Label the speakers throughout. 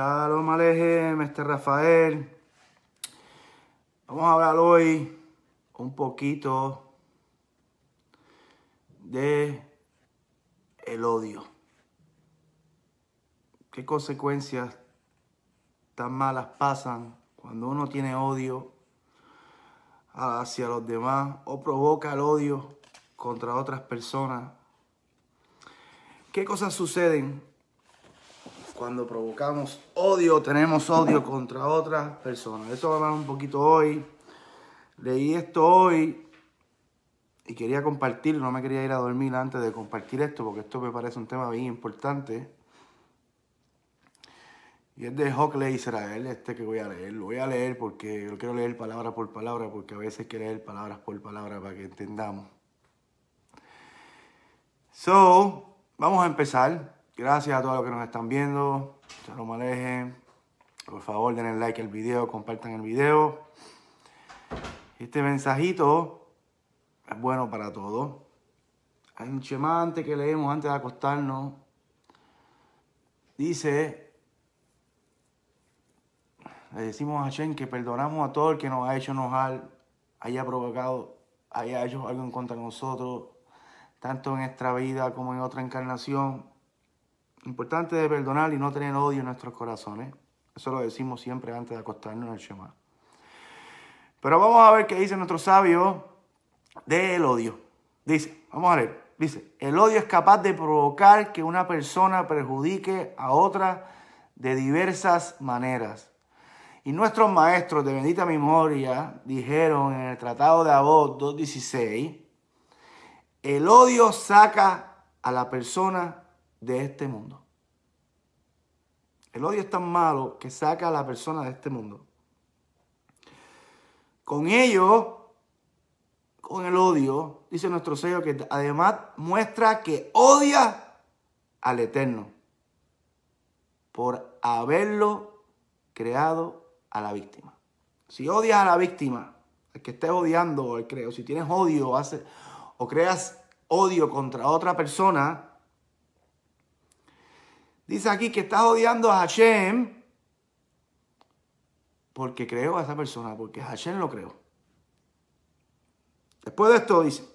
Speaker 1: Shalom Alejem, este Rafael. Vamos a hablar hoy un poquito de el odio. ¿Qué consecuencias tan malas pasan cuando uno tiene odio hacia los demás o provoca el odio contra otras personas? ¿Qué cosas suceden cuando provocamos odio, tenemos odio contra otras personas. Esto va a hablar un poquito hoy. Leí esto hoy y quería compartirlo, no me quería ir a dormir antes de compartir esto porque esto me parece un tema bien importante. Y es de Hockley Israel, este que voy a leer. Lo voy a leer porque lo quiero leer palabra por palabra, porque a veces hay que leer palabras por palabra para que entendamos. So, vamos a empezar. Gracias a todos los que nos están viendo. Se lo manejen. Por favor, denle like al video, compartan el video. Este mensajito es bueno para todos. Hay un antes que leemos antes de acostarnos. Dice, le decimos a Shen que perdonamos a todo el que nos ha hecho enojar, haya provocado, haya hecho algo en contra de nosotros, tanto en nuestra vida como en otra encarnación Importante de perdonar y no tener odio en nuestros corazones. Eso lo decimos siempre antes de acostarnos en el Shema. Pero vamos a ver qué dice nuestro sabio del odio. Dice, vamos a leer, dice, el odio es capaz de provocar que una persona perjudique a otra de diversas maneras. Y nuestros maestros de bendita memoria dijeron en el Tratado de Abod 2.16, el odio saca a la persona de este mundo. El odio es tan malo que saca a la persona de este mundo. Con ello, con el odio, dice nuestro sello que además muestra que odia al Eterno por haberlo creado a la víctima. Si odias a la víctima, el que estés odiando, o creo, si tienes odio o creas odio contra otra persona, Dice aquí que está odiando a Hashem porque creó a esa persona, porque Hashem lo creó. Después de esto dice,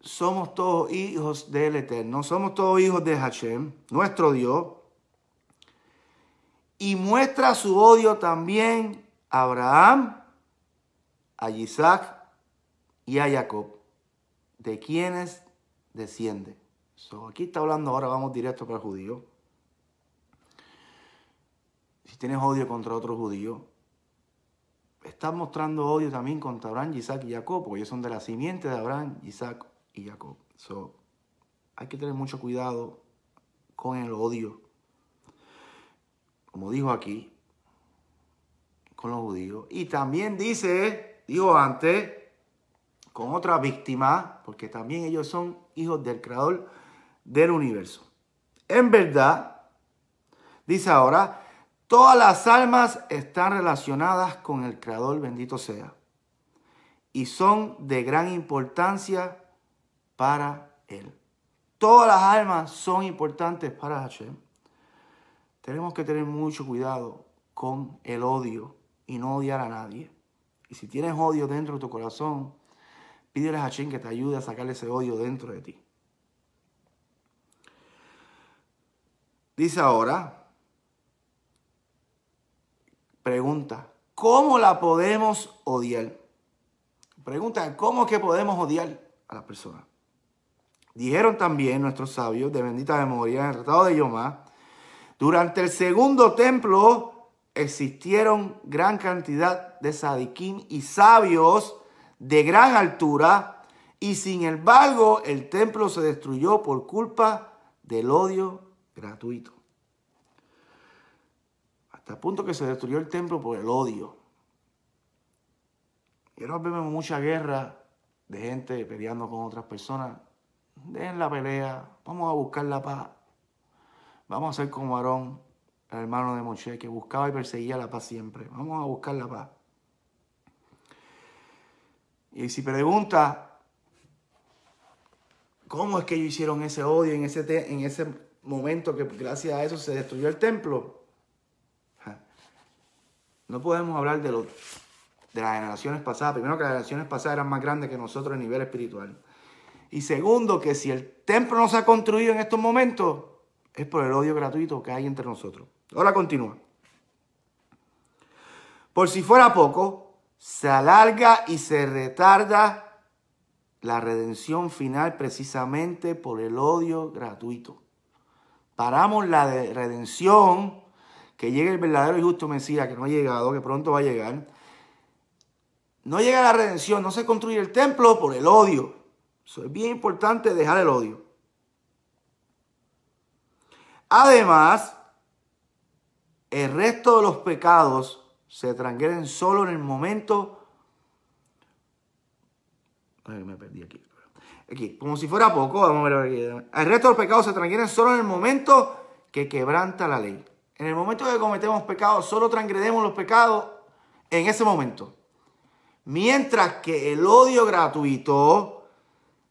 Speaker 1: somos todos hijos del Eterno, somos todos hijos de Hashem, nuestro Dios, y muestra su odio también a Abraham, a Isaac y a Jacob, de quienes desciende. aquí está hablando ahora, vamos directo para el judío. Si tienes odio contra otro judío, estás mostrando odio también contra Abraham, Isaac y Jacob, porque ellos son de la simiente de Abraham, Isaac y Jacob. hay que tener mucho cuidado con el odio. Como dijo aquí, con los judíos. Y también dice, Digo antes, con otra víctima, porque también ellos son hijos del creador del universo. En verdad, dice ahora, todas las almas están relacionadas con el creador, bendito sea, y son de gran importancia para él. Todas las almas son importantes para Hashem. Tenemos que tener mucho cuidado con el odio y no odiar a nadie. Y si tienes odio dentro de tu corazón, Pídele a Hashem que te ayude a sacar ese odio dentro de ti. Dice ahora, pregunta, ¿cómo la podemos odiar? Pregunta, ¿cómo que podemos odiar a la persona? Dijeron también nuestros sabios de bendita memoria en el Tratado de Yomá, durante el segundo templo existieron gran cantidad de sadiquín y sabios de gran altura, y sin embargo el templo se destruyó por culpa del odio gratuito. Hasta el punto que se destruyó el templo por el odio. Y ahora vemos mucha guerra de gente peleando con otras personas. Dejen la pelea, vamos a buscar la paz. Vamos a ser como Aarón, el hermano de Moshe, que buscaba y perseguía la paz siempre. Vamos a buscar la paz. Y si pregunta, ¿cómo es que ellos hicieron ese odio en ese, en ese momento que gracias a eso se destruyó el templo? No podemos hablar de, de las generaciones pasadas. Primero que las generaciones pasadas eran más grandes que nosotros a nivel espiritual. Y segundo, que si el templo no se ha construido en estos momentos, es por el odio gratuito que hay entre nosotros. Ahora continúa. Por si fuera poco, se alarga y se retarda la redención final precisamente por el odio gratuito. Paramos la redención, que llegue el verdadero y justo Mesías, que no ha llegado, que pronto va a llegar. No llega la redención, no se construye el templo por el odio. Eso es bien importante dejar el odio. Además, el resto de los pecados se transgreden solo en el momento. me perdí aquí. Aquí, como si fuera poco, El resto de los pecados se transgreden solo en el momento que quebranta la ley. En el momento que cometemos pecados, solo transgredemos los pecados en ese momento. Mientras que el odio gratuito,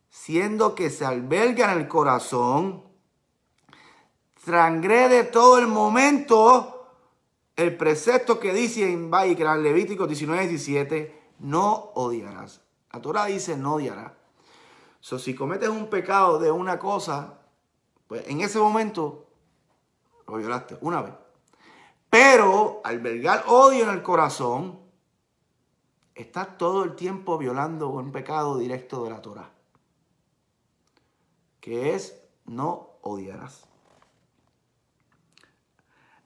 Speaker 1: siendo que se alberga en el corazón, transgrede todo el momento el precepto que dice en el Levítico 19, 17, no odiarás. La Torah dice no odiarás. So, si cometes un pecado de una cosa, pues en ese momento lo violaste una vez. Pero albergar odio en el corazón, estás todo el tiempo violando un pecado directo de la Torah, que es no odiarás.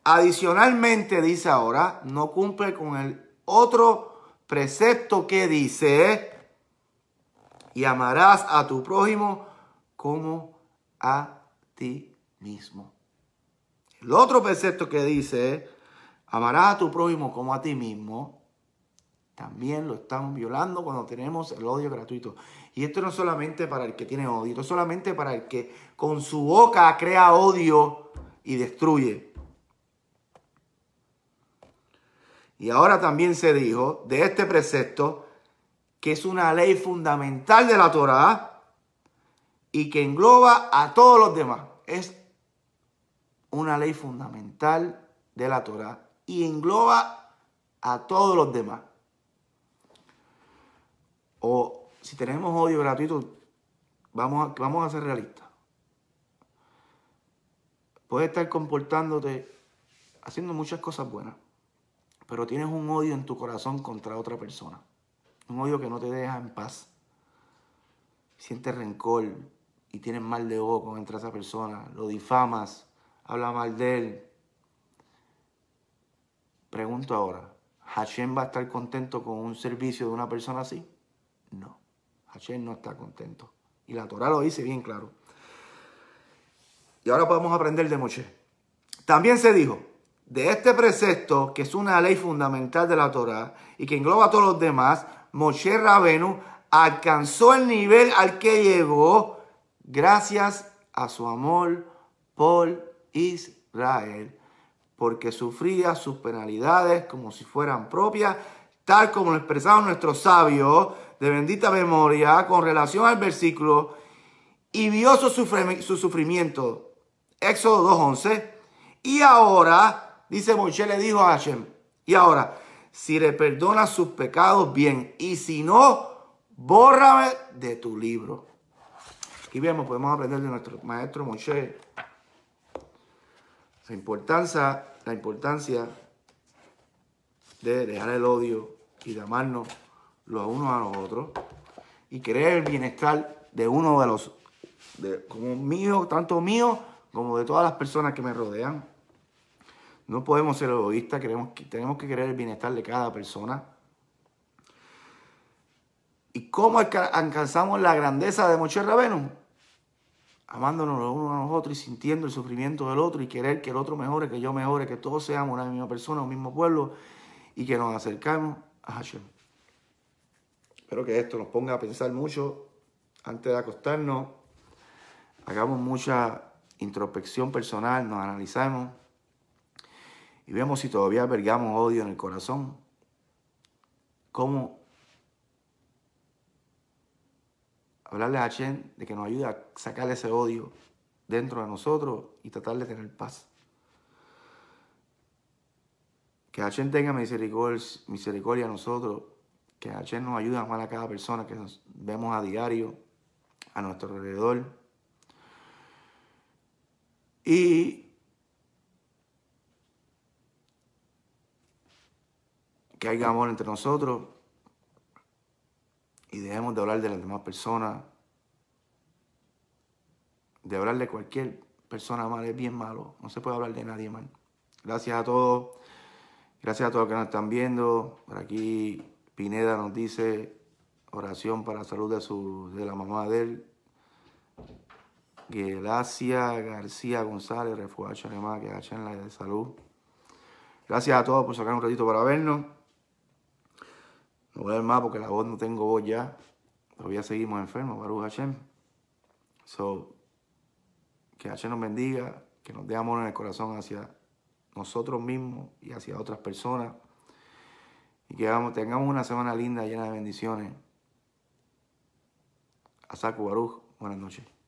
Speaker 1: Adicionalmente dice ahora, no cumple con el otro precepto que dice, y amarás a tu prójimo como a ti mismo. El otro precepto que dice, amarás a tu prójimo como a ti mismo, también lo estamos violando cuando tenemos el odio gratuito. Y esto no es solamente para el que tiene odio, solamente para el que con su boca crea odio y destruye. Y ahora también se dijo de este precepto que es una ley fundamental de la Torah y que engloba a todos los demás. Es una ley fundamental de la Torah y engloba a todos los demás. O si tenemos odio gratuito, vamos a, vamos a ser realistas. Puedes estar comportándote haciendo muchas cosas buenas pero tienes un odio en tu corazón contra otra persona. Un odio que no te deja en paz. Sientes rencor y tienes mal de ojo contra esa persona. Lo difamas, habla mal de él. Pregunto ahora, ¿Hashem va a estar contento con un servicio de una persona así? No, Hashem no está contento. Y la Torah lo dice bien claro. Y ahora podemos aprender de Moshe. También se dijo, de este precepto, que es una ley fundamental de la Torah y que engloba a todos los demás, Moshe Rabenu alcanzó el nivel al que llegó gracias a su amor por Israel, porque sufría sus penalidades como si fueran propias, tal como lo expresaron nuestros sabios de bendita memoria con relación al versículo, y vio su, sufrimiento. Éxodo 2.11. Y ahora Dice Moisés le dijo a Hashem, y ahora, si le perdona sus pecados, bien, y si no, bórrame de tu libro. Aquí vemos, podemos aprender de nuestro maestro Moisés la importancia, la importancia de dejar el odio y de amarnos los unos a los otros y querer el bienestar de uno de los, de, como mío, tanto mío como de todas las personas que me rodean. No podemos ser egoístas, queremos, tenemos que querer el bienestar de cada persona. ¿Y cómo alcanzamos la grandeza de Moche Rabenu? Amándonos los unos a los otros y sintiendo el sufrimiento del otro y querer que el otro mejore, que yo mejore, que todos seamos una misma persona, un mismo pueblo y que nos acercamos a Hashem. Espero que esto nos ponga a pensar mucho antes de acostarnos. Hagamos mucha introspección personal, nos analizamos y vemos si todavía albergamos odio en el corazón, cómo hablarle a Hachén de que nos ayuda a sacar ese odio dentro de nosotros y tratar de tener paz. Que Hashem tenga misericordia, a nosotros, que Hachén nos ayude a amar a cada persona que nos vemos a diario, a nuestro alrededor. Y que haya amor entre nosotros y dejemos de hablar de las demás personas. De hablar de cualquier persona mal es bien malo. No se puede hablar de nadie mal. Gracias a todos. Gracias a todos que nos están viendo. Por aquí Pineda nos dice oración para la salud de, su, de la mamá de él. Gracias García González, refugio que en la de salud. Gracias a todos por sacar un ratito para vernos voy a más porque la voz no tengo voz ya. Todavía seguimos enfermos, Baruch Hashem. So, que Hashem nos bendiga, que nos dé amor en el corazón hacia nosotros mismos y hacia otras personas. Y que tengamos una semana linda, llena de bendiciones. Asaku Baruch, buenas noches.